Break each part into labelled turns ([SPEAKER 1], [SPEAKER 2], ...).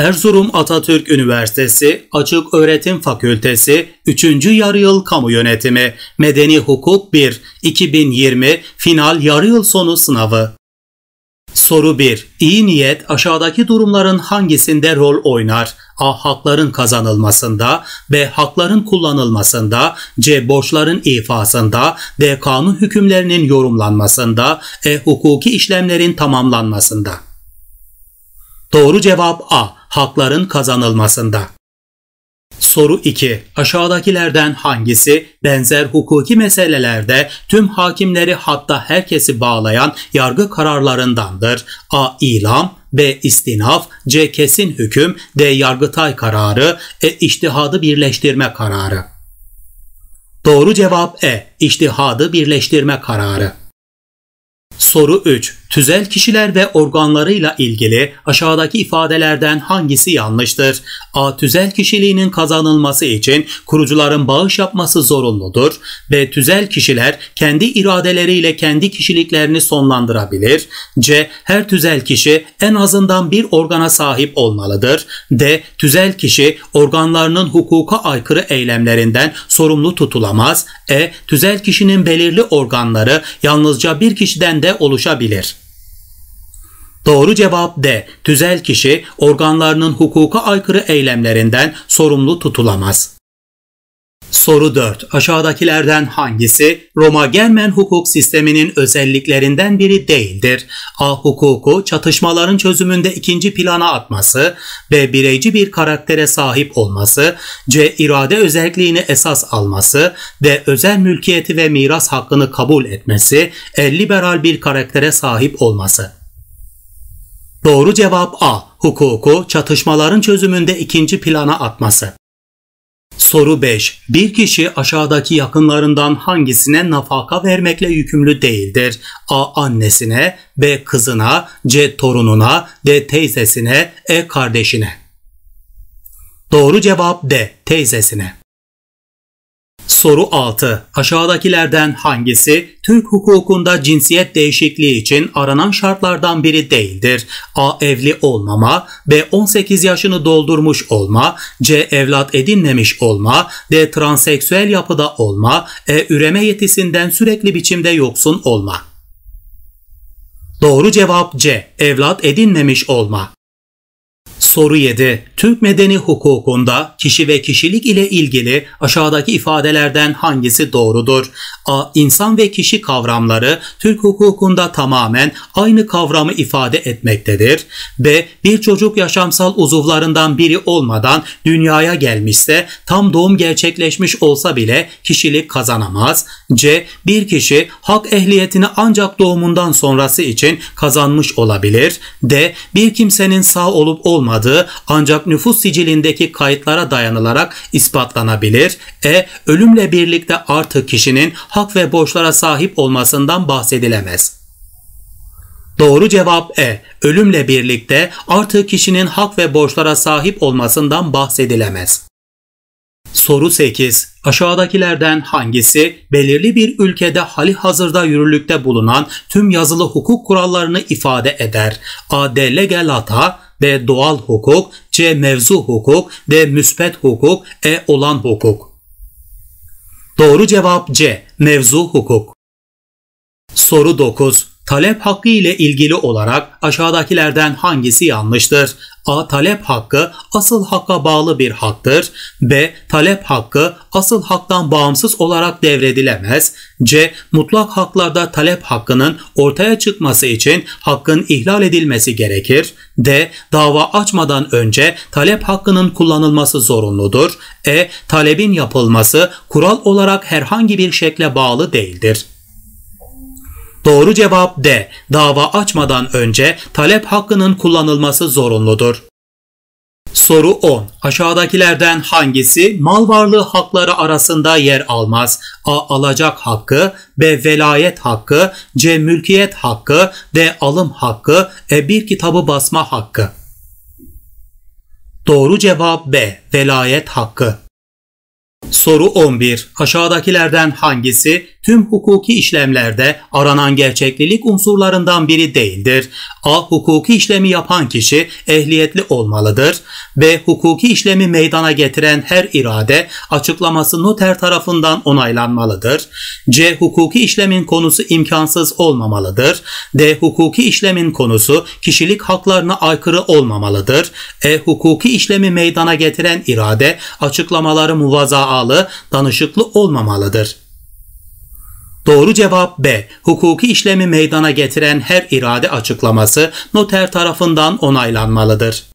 [SPEAKER 1] Erzurum Atatürk Üniversitesi Açık Öğretim Fakültesi 3. Yarıyıl Kamu Yönetimi Medeni Hukuk 1 2020 Final Yarıyıl Sonu Sınavı Soru 1. İyi niyet aşağıdaki durumların hangisinde rol oynar? A. Hakların kazanılmasında, B. Hakların kullanılmasında, C. Borçların ifasında, D. Kanun hükümlerinin yorumlanmasında, E. Hukuki işlemlerin tamamlanmasında. Doğru cevap A hakların kazanılmasında. Soru 2. Aşağıdakilerden hangisi benzer hukuki meselelerde tüm hakimleri hatta herkesi bağlayan yargı kararlarındandır? A. İlam B. istinaf, C. Kesin hüküm D. Yargıtay kararı E. İçtihadı birleştirme kararı Doğru cevap E. İçtihadı birleştirme kararı Soru 3. Tüzel kişiler ve organlarıyla ilgili aşağıdaki ifadelerden hangisi yanlıştır? A. Tüzel kişiliğinin kazanılması için kurucuların bağış yapması zorunludur. B. Tüzel kişiler kendi iradeleriyle kendi kişiliklerini sonlandırabilir. C. Her tüzel kişi en azından bir organa sahip olmalıdır. D. Tüzel kişi organlarının hukuka aykırı eylemlerinden sorumlu tutulamaz. E. Tüzel kişinin belirli organları yalnızca bir kişiden de oluşabilir. Doğru cevap D. Tüzel kişi organlarının hukuka aykırı eylemlerinden sorumlu tutulamaz. Soru 4. Aşağıdakilerden hangisi Roma Germen hukuk sisteminin özelliklerinden biri değildir? A. Hukuku çatışmaların çözümünde ikinci plana atması, B. Bireyci bir karaktere sahip olması, C. irade özelliğini esas alması, D. Özel mülkiyeti ve miras hakkını kabul etmesi, E. Liberal bir karaktere sahip olması. Doğru cevap A. Hukuku çatışmaların çözümünde ikinci plana atması. Soru 5. Bir kişi aşağıdaki yakınlarından hangisine nafaka vermekle yükümlü değildir? A. Annesine, B. Kızına, C. Torununa, D. Teyzesine, E. Kardeşine. Doğru cevap D. Teyzesine. Soru 6. Aşağıdakilerden hangisi Türk hukukunda cinsiyet değişikliği için aranan şartlardan biri değildir? A. Evli olmama, B. 18 yaşını doldurmuş olma, C. Evlat edinmemiş olma, D. Transseksüel yapıda olma, E. Üreme yetisinden sürekli biçimde yoksun olma. Doğru cevap C. Evlat edinmemiş olma. Soru 7. Türk medeni hukukunda kişi ve kişilik ile ilgili aşağıdaki ifadelerden hangisi doğrudur? A. İnsan ve kişi kavramları Türk hukukunda tamamen aynı kavramı ifade etmektedir. B. Bir çocuk yaşamsal uzuvlarından biri olmadan dünyaya gelmişse tam doğum gerçekleşmiş olsa bile kişilik kazanamaz. C. Bir kişi hak ehliyetini ancak doğumundan sonrası için kazanmış olabilir. D. Bir kimsenin sağ olup olmadığı yaşadığı ancak nüfus sicilindeki kayıtlara dayanılarak ispatlanabilir. E ölümle birlikte artık kişinin hak ve borçlara sahip olmasından bahsedilemez. Doğru cevap E. Ölümle birlikte artık kişinin hak ve borçlara sahip olmasından bahsedilemez. Soru 8. Aşağıdakilerden hangisi belirli bir ülkede hali hazırda yürürlükte bulunan tüm yazılı hukuk kurallarını ifade eder? A. De lege lata, B. Doğal hukuk. C. Mevzu hukuk. D. Müspet hukuk. E. Olan hukuk. Doğru cevap C. Mevzu hukuk. Soru 9. Talep hakkı ile ilgili olarak aşağıdakilerden hangisi yanlıştır? A. Talep hakkı asıl hakka bağlı bir haktır. B. Talep hakkı asıl haktan bağımsız olarak devredilemez. C. Mutlak haklarda talep hakkının ortaya çıkması için hakkın ihlal edilmesi gerekir. D. Dava açmadan önce talep hakkının kullanılması zorunludur. E. Talebin yapılması kural olarak herhangi bir şekle bağlı değildir. Doğru cevap D. Dava açmadan önce talep hakkının kullanılması zorunludur. Soru 10. Aşağıdakilerden hangisi mal varlığı hakları arasında yer almaz? A. Alacak hakkı, B. Velayet hakkı, C. Mülkiyet hakkı, D. Alım hakkı, E. Bir kitabı basma hakkı. Doğru cevap B. Velayet hakkı. Soru 11. Aşağıdakilerden hangisi tüm hukuki işlemlerde aranan gerçeklilik unsurlarından biri değildir. A. Hukuki işlemi yapan kişi ehliyetli olmalıdır. B. Hukuki işlemi meydana getiren her irade açıklaması noter tarafından onaylanmalıdır. C. Hukuki işlemin konusu imkansız olmamalıdır. D. Hukuki işlemin konusu kişilik haklarına aykırı olmamalıdır. E. Hukuki işlemi meydana getiren irade açıklamaları muvazaalı, danışıklı olmamalıdır. Doğru cevap B. Hukuki işlemi meydana getiren her irade açıklaması noter tarafından onaylanmalıdır.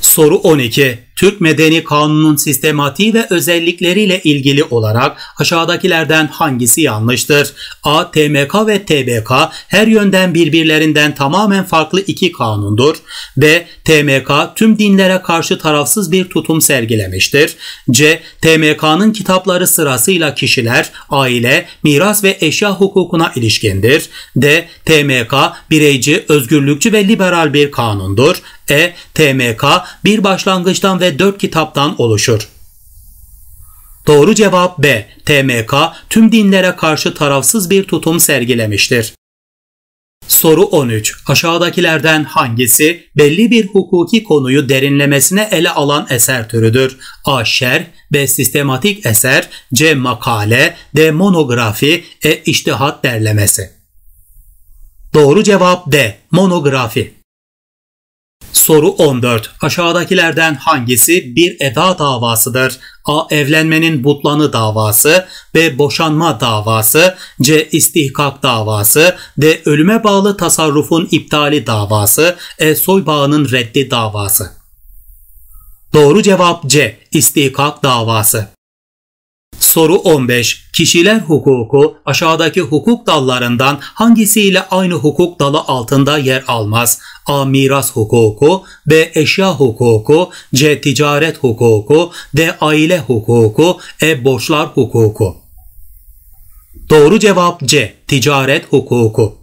[SPEAKER 1] Soru 12. Türk Medeni Kanunu'nun sistematiği ve özellikleriyle ilgili olarak aşağıdakilerden hangisi yanlıştır? A. TMK ve TBK her yönden birbirlerinden tamamen farklı iki kanundur. B. TMK tüm dinlere karşı tarafsız bir tutum sergilemiştir. C. TMK'nın kitapları sırasıyla kişiler, aile, miras ve eşya hukukuna ilişkindir. D. TMK bireyci, özgürlükçü ve liberal bir kanundur ise TMK bir başlangıçtan ve dört kitaptan oluşur. Doğru cevap B. TMK tüm dinlere karşı tarafsız bir tutum sergilemiştir. Soru 13. Aşağıdakilerden hangisi belli bir hukuki konuyu derinlemesine ele alan eser türüdür? A. Şer B. Sistematik eser C. Makale D. Monografi E. İştihat derlemesi Doğru cevap D. Monografi Soru 14. Aşağıdakilerden hangisi bir eda davasıdır? A. Evlenmenin butlanı davası. B. Boşanma davası. C. İstihkak davası. D. Ölüme bağlı tasarrufun iptali davası. E. Soybağının reddi davası. Doğru cevap C. İstihkak davası. Soru 15. Kişiler hukuku aşağıdaki hukuk dallarından hangisiyle aynı hukuk dalı altında yer almaz? A. Miras hukuku B. Eşya hukuku C. Ticaret hukuku D. Aile hukuku E. Borçlar hukuku Doğru cevap C. Ticaret hukuku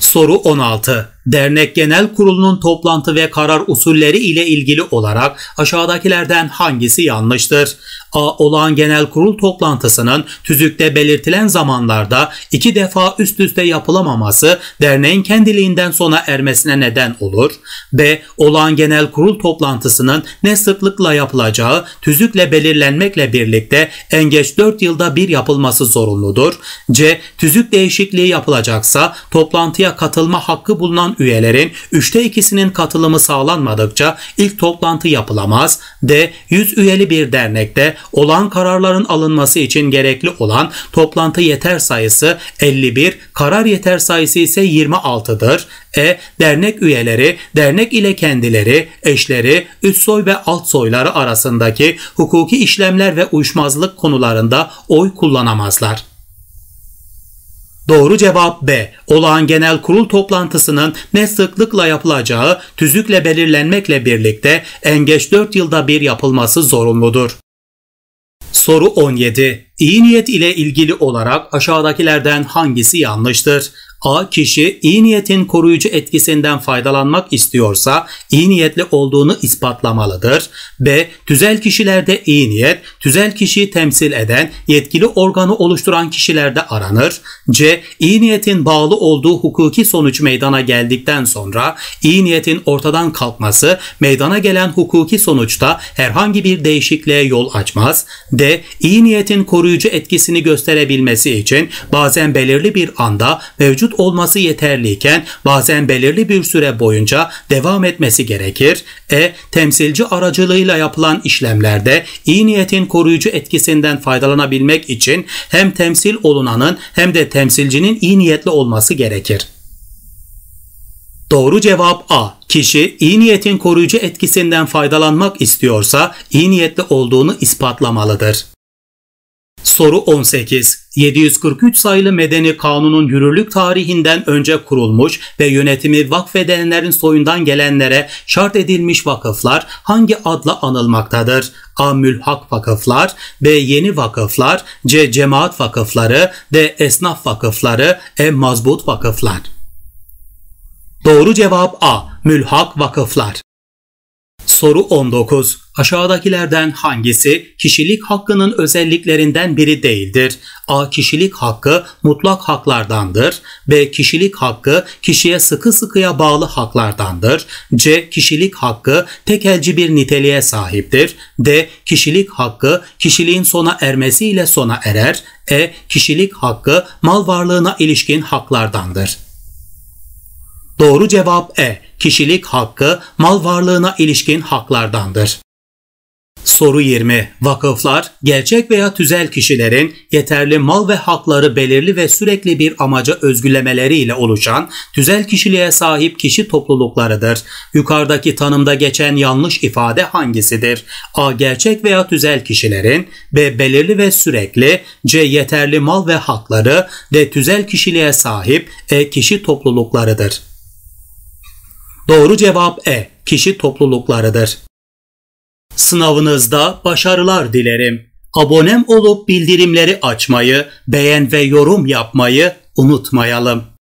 [SPEAKER 1] Soru 16. Dernek Genel Kurulu'nun toplantı ve karar usulleri ile ilgili olarak aşağıdakilerden hangisi yanlıştır? A. Olağan Genel Kurul toplantısının tüzükte belirtilen zamanlarda iki defa üst üste yapılamaması derneğin kendiliğinden sona ermesine neden olur. B. Olağan Genel Kurul toplantısının ne sıklıkla yapılacağı tüzükle belirlenmekle birlikte en geç 4 yılda bir yapılması zorunludur. C. Tüzük değişikliği yapılacaksa toplantıya katılma hakkı bulunan üyelerin üçte ikisinin katılımı sağlanmadıkça ilk toplantı yapılamaz. D. 100 üyeli bir dernekte olan kararların alınması için gerekli olan toplantı yeter sayısı 51, karar yeter sayısı ise 26'dır. E. Dernek üyeleri dernek ile kendileri, eşleri, üst soy ve alt soyları arasındaki hukuki işlemler ve uyuşmazlık konularında oy kullanamazlar. Doğru cevap B. Olağan Genel Kurul toplantısının ne sıklıkla yapılacağı tüzükle belirlenmekle birlikte en geç 4 yılda bir yapılması zorunludur. Soru 17. İyi niyet ile ilgili olarak aşağıdakilerden hangisi yanlıştır? A kişi iyi niyetin koruyucu etkisinden faydalanmak istiyorsa iyi niyetli olduğunu ispatlamalıdır. B. Tüzel kişilerde iyi niyet, tüzel kişiyi temsil eden, yetkili organı oluşturan kişilerde aranır. C. İyi niyetin bağlı olduğu hukuki sonuç meydana geldikten sonra iyi niyetin ortadan kalkması meydana gelen hukuki sonuçta herhangi bir değişikliğe yol açmaz. D. İyi niyetin koruyucu etkisini gösterebilmesi için bazen belirli bir anda mevcut mevcut olması yeterliyken bazen belirli bir süre boyunca devam etmesi gerekir. E. Temsilci aracılığıyla yapılan işlemlerde iyi niyetin koruyucu etkisinden faydalanabilmek için hem temsil olunanın hem de temsilcinin iyi niyetli olması gerekir. Doğru cevap A. Kişi iyi niyetin koruyucu etkisinden faydalanmak istiyorsa iyi niyetli olduğunu ispatlamalıdır. Soru 18. 743 sayılı medeni kanunun yürürlük tarihinden önce kurulmuş ve yönetimi vakfedenlerin soyundan gelenlere şart edilmiş vakıflar hangi adla anılmaktadır? A. Mülhak vakıflar, B. Yeni vakıflar, C. Cemaat vakıfları, D. Esnaf vakıfları, E. Mazbut vakıflar. Doğru cevap A. Mülhak vakıflar. Soru 19. Aşağıdakilerden hangisi kişilik hakkının özelliklerinden biri değildir? A. Kişilik hakkı mutlak haklardandır. B. Kişilik hakkı kişiye sıkı sıkıya bağlı haklardandır. C. Kişilik hakkı tekelci bir niteliğe sahiptir. D. Kişilik hakkı kişiliğin sona ermesiyle sona erer. E. Kişilik hakkı mal varlığına ilişkin haklardandır. Doğru cevap E. Kişilik hakkı mal varlığına ilişkin haklardandır. Soru 20. Vakıflar, gerçek veya tüzel kişilerin yeterli mal ve hakları belirli ve sürekli bir amaca özgülemeleriyle oluşan tüzel kişiliğe sahip kişi topluluklarıdır. Yukarıdaki tanımda geçen yanlış ifade hangisidir? A. Gerçek veya tüzel kişilerin, B. Belirli ve sürekli, C. Yeterli mal ve hakları, D. Tüzel kişiliğe sahip, E. Kişi topluluklarıdır. Doğru cevap E. Kişi topluluklarıdır. Sınavınızda başarılar dilerim. Abonem olup bildirimleri açmayı, beğen ve yorum yapmayı unutmayalım.